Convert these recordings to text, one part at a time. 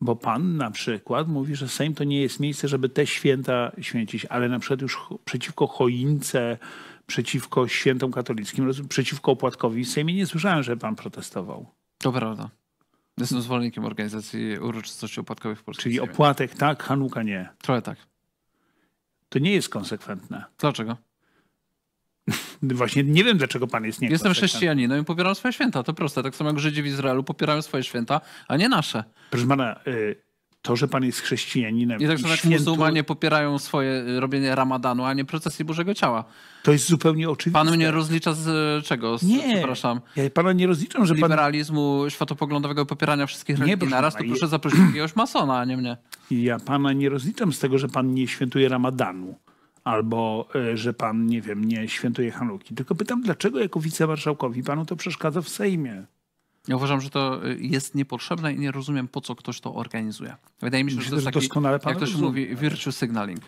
Bo Pan na przykład mówi, że Sejm to nie jest miejsce, żeby te święta święcić, ale na przykład już przeciwko choince, przeciwko świętom katolickim, przeciwko opłatkowi w Sejmie nie słyszałem, że Pan protestował. To prawda. Jestem zwolennikiem organizacji uroczystości opłatkowych w Polsce. Czyli opłatek tak, Hanuka nie. Trochę tak. To nie jest konsekwentne. Dlaczego? Właśnie nie wiem, dlaczego pan jest nie. Jestem chrześcijaninem i popieram swoje święta. To proste. Tak samo jak Żydzi w Izraelu popierają swoje święta, a nie nasze. Proszę pana, y, to, że pan jest chrześcijaninem. I tak samo jak muzułmanie popierają swoje y, robienie ramadanu, a nie procesji Bożego Ciała. To jest zupełnie oczywiste. Pan mnie rozlicza z y, czego? Z, nie. Przepraszam. Ja pana nie rozliczam, że pan Liberalizmu światopoglądowego popierania wszystkich nie, religii naraz, to proszę je... zaprosić jakiegoś masona, a nie mnie. Ja pana nie rozliczam z tego, że pan nie świętuje ramadanu albo e, że pan, nie wiem, nie świętuje Hanuki. Tylko pytam, dlaczego jako wicemarszałkowi panu to przeszkadza w Sejmie? Ja uważam, że to e, jest niepotrzebne i nie rozumiem, po co ktoś to organizuje. Wydaje mi się, Myślę, że to jest taki, doskonale pan jak ktoś się mówi, virtue signaling.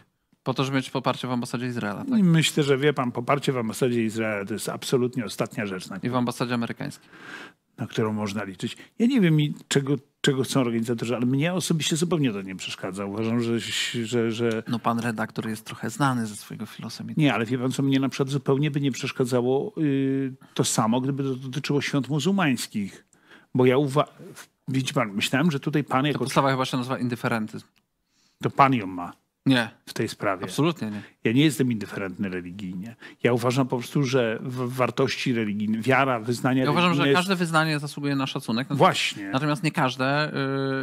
Po to, żeby mieć poparcie w ambasadzie Izraela. Tak? Myślę, że wie pan, poparcie w ambasadzie Izraela to jest absolutnie ostatnia rzecz. Na I w ambasadzie amerykańskiej. Na którą można liczyć. Ja nie wiem, czego czego chcą organizatorzy, ale mnie osobiście zupełnie to nie przeszkadza. Uważam, że, że, że... No pan redaktor jest trochę znany ze swojego filosofii. Nie, ale wie pan co, mnie na przykład zupełnie by nie przeszkadzało yy, to samo, gdyby to dotyczyło świąt muzułmańskich. Bo ja uważam, widzi pan, myślałem, że tutaj pan jako... To postawa chyba się nazywa indyferentyzm. To pan ją ma. Nie. W tej sprawie. Absolutnie nie. Ja nie jestem indyferentny religijnie. Ja uważam po prostu, że wartości religijne, wiara, wyznania Ja uważam, że jest... każde wyznanie zasługuje na szacunek. Właśnie. Natomiast nie każde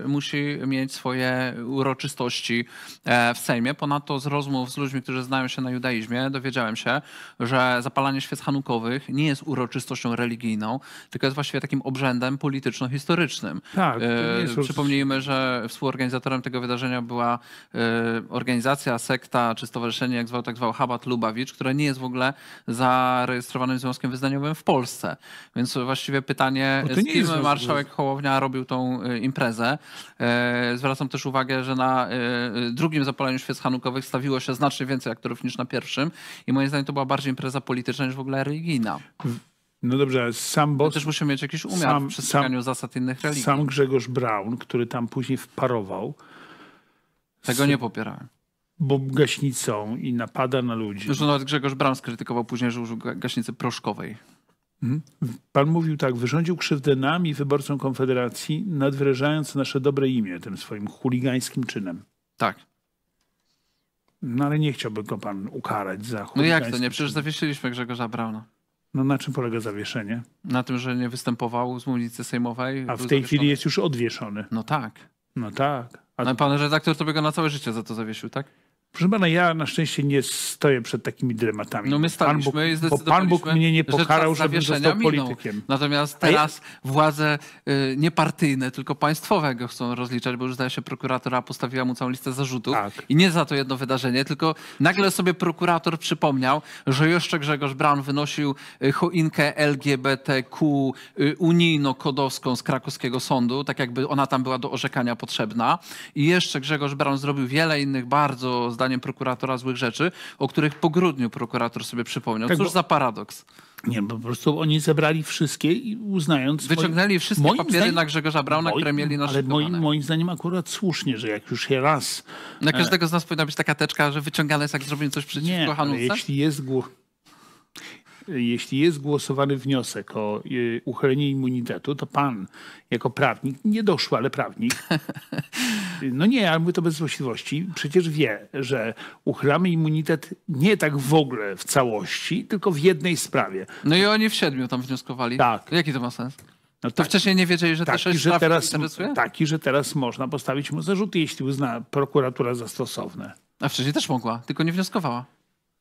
y, musi mieć swoje uroczystości e, w Sejmie. Ponadto z rozmów z ludźmi, którzy znają się na judaizmie, dowiedziałem się, że zapalanie świec hanukowych nie jest uroczystością religijną, tylko jest właściwie takim obrzędem polityczno-historycznym. Tak. E, jest... Przypomnijmy, że współorganizatorem tego wydarzenia była organizacja e, organizacja, sekta czy stowarzyszenie, jak zwał, tak zwał Habat Lubawicz, które nie jest w ogóle zarejestrowanym związkiem wyznaniowym w Polsce. Więc właściwie pytanie, z kim marszałek Hołownia robił tą e, imprezę. E, zwracam też uwagę, że na e, drugim zapaleniu świec hanukowych stawiło się znacznie więcej aktorów niż na pierwszym i moim zdaniem to była bardziej impreza polityczna niż w ogóle religijna. No dobrze, sam Bos... To też musimy mieć jakiś umiar sam, w przestrzeganiu sam, zasad innych religii. Sam Grzegorz Braun, który tam później wparował. Tego z... nie popierałem gaśnicą i napada na ludzi. Zresztą nawet Grzegorz Brams krytykował później, że użył gaśnicy proszkowej. Mhm. Pan mówił tak, wyrządził krzywdę nam i wyborcom Konfederacji, nadwyrężając nasze dobre imię tym swoim chuligańskim czynem. Tak. No ale nie chciałby go pan ukarać za No jak to nie? Przecież zawiesiliśmy Grzegorza Brauna. No na czym polega zawieszenie? Na tym, że nie występował z mównicy sejmowej. A w tej zawieszony. chwili jest już odwieszony. No tak. No tak. A... No pan redaktor by go na całe życie za to zawiesił, tak? Proszę pana, ja na szczęście nie stoję przed takimi dylematami. No my staliśmy Pan Bóg, i zdecydowaliśmy, Pan Bóg mnie nie pokarał, że żebym został politykiem. Natomiast teraz ja... władze y, nie partyjne, tylko państwowego chcą rozliczać, bo już zdaje się prokuratora postawiła mu całą listę zarzutów. Tak. I nie za to jedno wydarzenie, tylko nagle sobie prokurator przypomniał, że jeszcze Grzegorz Braun wynosił y, choinkę LGBTQ y, unijno-kodowską z krakowskiego sądu, tak jakby ona tam była do orzekania potrzebna. I jeszcze Grzegorz Braun zrobił wiele innych bardzo zdaniem prokuratora złych rzeczy, o których po grudniu prokurator sobie przypomniał. Tak, Cóż bo... za paradoks. Nie, po prostu oni zebrali wszystkie i uznając... Wyciągnęli wszystkie moim papiery zdaniem, na Grzegorza Brauna, moim, które mieli na Ale moim, moim zdaniem akurat słusznie, że jak już się raz... Na e, każdego z nas powinna być taka teczka, że wyciągane jest, jak zrobimy coś przeciwko nie, Hanówce? jeśli jest jeśli jest głosowany wniosek o y, uchylenie immunitetu, to pan jako prawnik, nie doszło, ale prawnik, No nie, ale mówię to bez złośliwości. Przecież wie, że uchylamy immunitet nie tak w ogóle w całości, tylko w jednej sprawie. No i oni w siedmiu tam wnioskowali. Tak. No jaki to ma sens? No to tak, wcześniej nie wiedzieli, że taki, też że teraz, interesuje? Taki, że teraz można postawić mu zarzuty, jeśli uzna prokuratura za stosowne. A wcześniej też mogła, tylko nie wnioskowała.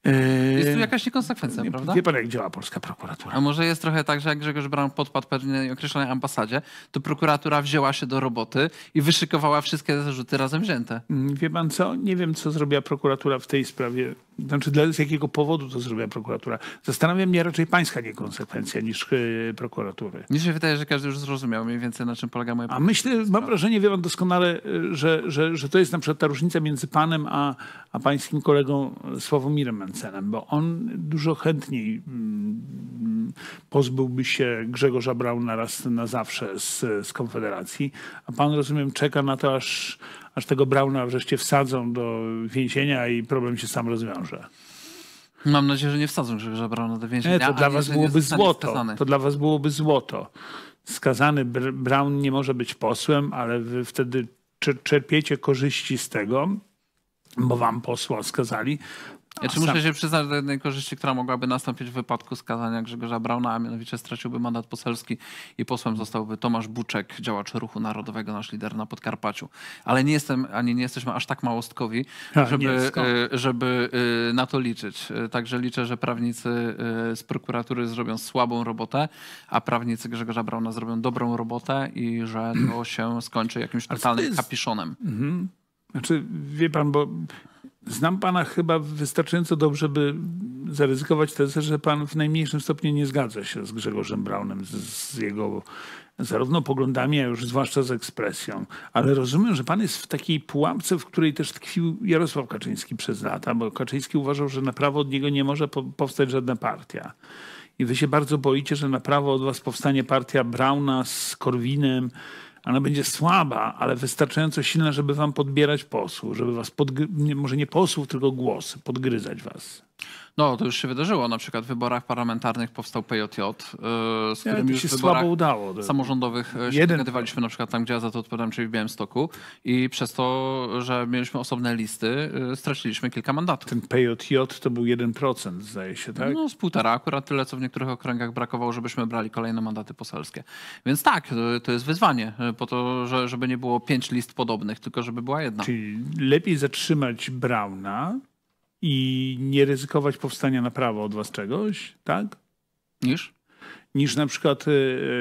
Yy, jest tu jakaś niekonsekwencja, nie, prawda? Wie pan, jak działa polska prokuratura. A może jest trochę tak, że jak Grzegorz Braun podpadł pewnej określonej ambasadzie, to prokuratura wzięła się do roboty i wyszykowała wszystkie zarzuty razem wzięte. Mm, wie pan co? Nie wiem, co zrobiła prokuratura w tej sprawie. Znaczy, dla, z jakiego powodu to zrobiła prokuratura. Zastanawia mnie raczej pańska niekonsekwencja niż yy, prokuratury. Mi się wydaje, że każdy już zrozumiał mniej więcej, na czym polega moja... A myślę, mam wrażenie, wie pan doskonale, y, że, że, że to jest na przykład ta różnica między panem a, a pańskim kolegą Sławomirem Johansenem, bo on dużo chętniej mm, pozbyłby się Grzegorza Brauna raz na zawsze z, z Konfederacji, a pan, rozumiem, czeka na to, aż, aż tego Brauna wreszcie wsadzą do więzienia i problem się sam rozwiąże. Mam nadzieję, że nie wsadzą Grzegorza Brauna do więzienia. Nie, to dla was byłoby złoto. To dla was byłoby złoto. Skazany Braun nie może być posłem, ale wy wtedy czerpiecie korzyści z tego, bo wam posła skazali, ja czy muszę się przyznać do jednej korzyści, która mogłaby nastąpić w wypadku skazania Grzegorza Brauna, a mianowicie straciłby mandat poselski i posłem zostałby Tomasz Buczek, działacz Ruchu Narodowego, nasz lider na Podkarpaciu. Ale nie jestem, ani nie jesteśmy aż tak małostkowi, żeby, y, żeby y, na to liczyć. Y, także liczę, że prawnicy z prokuratury zrobią słabą robotę, a prawnicy Grzegorza Brauna zrobią dobrą robotę i że to się skończy jakimś totalnym kapiszonem. Mhm. Znaczy, wie pan, bo Znam pana chyba wystarczająco dobrze, by zaryzykować tezę, że pan w najmniejszym stopniu nie zgadza się z Grzegorzem Braunem, z, z jego zarówno poglądami, a już zwłaszcza z ekspresją. Ale rozumiem, że pan jest w takiej pułapce, w której też tkwił Jarosław Kaczyński przez lata, bo Kaczyński uważał, że na prawo od niego nie może po powstać żadna partia. I wy się bardzo boicie, że na prawo od was powstanie partia Brauna z Korwinem, ona będzie słaba, ale wystarczająco silna, żeby wam podbierać posłów, żeby was, podgry- może nie posłów, tylko głosy, podgryzać was. No, to już się wydarzyło. Na przykład w wyborach parlamentarnych powstał PJJ, y, z którym ja, już się słabo udało. samorządowych e, się dogadywaliśmy, na przykład tam, gdzie ja za to odpowiadam, czyli w Białymstoku. I przez to, że mieliśmy osobne listy, y, straciliśmy kilka mandatów. Ten PJJ to był 1%, zdaje się, tak? No, z półtora. Akurat tyle, co w niektórych okręgach brakowało, żebyśmy brali kolejne mandaty poselskie. Więc tak, y, to jest wyzwanie po to, żeby nie było pięć list podobnych, tylko żeby była jedna. Czyli lepiej zatrzymać Brauna, i nie ryzykować powstania na prawo od was czegoś, tak? Niż? Niż na przykład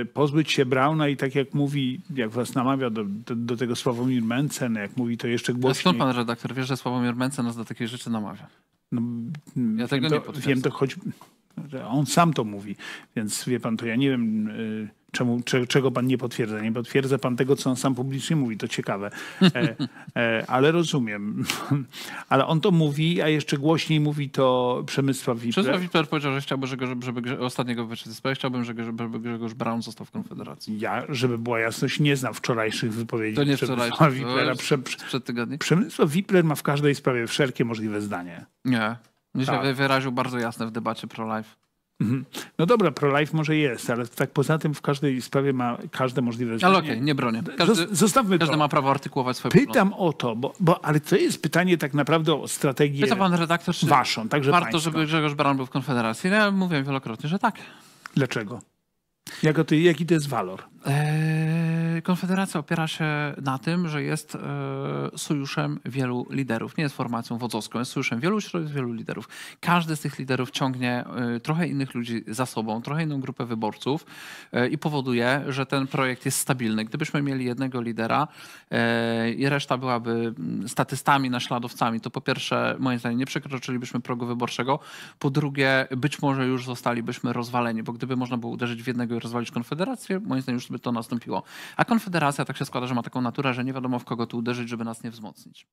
e, pozbyć się Brauna i tak jak mówi, jak was namawia do, do, do tego Sławomir Mencen, jak mówi to jeszcze głośniej. A skąd pan redaktor wie, że Sławomir Mencen nas do takiej rzeczy namawia? No, ja tego wiem, nie to, Wiem to choć... On sam to mówi, więc wie pan, to ja nie wiem... Yy, Czemu, czego pan nie potwierdza? Nie potwierdza pan tego, co on sam publicznie mówi, to ciekawe. E, e, ale rozumiem. ale on to mówi, a jeszcze głośniej mówi to Przemysław Wipler. Przemysław Wipler powiedział, że chciałby, żeby, żeby, żeby ostatniego wyczytał, chciałbym, żeby, żeby Grzegorz Brown został w Konfederacji. Ja, żeby była jasność, nie znam wczorajszych wypowiedzi to nie Przemysława Wiplera. Prze, prze, przed Przemysław Wippler ma w każdej sprawie wszelkie możliwe zdanie. Nie. Dzisiaj tak. wyraził bardzo jasne w debacie pro-life. Mhm. No dobra, pro-life może jest, ale tak poza tym w każdej sprawie ma każde możliwe zdanie. Ale okej, okay, nie bronię. Każdy, Zostawmy każdy to. ma prawo artykułować swoje Pytam o to, bo, bo, ale to jest pytanie tak naprawdę o strategię Pyta pan redaktor, czy waszą, także Warto, pańską. żeby Grzegorz Baran był w Konfederacji? No ja mówiłem wielokrotnie, że tak. Dlaczego? jaki to jest walor? Eee, Konfederacja opiera się na tym, że jest e, sojuszem wielu liderów. Nie jest formacją wodzowską, jest sojuszem wielu środowisk, wielu liderów. Każdy z tych liderów ciągnie e, trochę innych ludzi za sobą, trochę inną grupę wyborców e, i powoduje, że ten projekt jest stabilny. Gdybyśmy mieli jednego lidera i reszta byłaby mm, statystami, naśladowcami, to po pierwsze, moim zdaniem, nie przekroczylibyśmy progu wyborczego. Po drugie, być może już zostalibyśmy rozwaleni, bo gdyby można było uderzyć w jednego i rozwalić Konfederację, moim zdaniem już by to nastąpiło. A Konfederacja tak się składa, że ma taką naturę, że nie wiadomo w kogo tu uderzyć, żeby nas nie wzmocnić.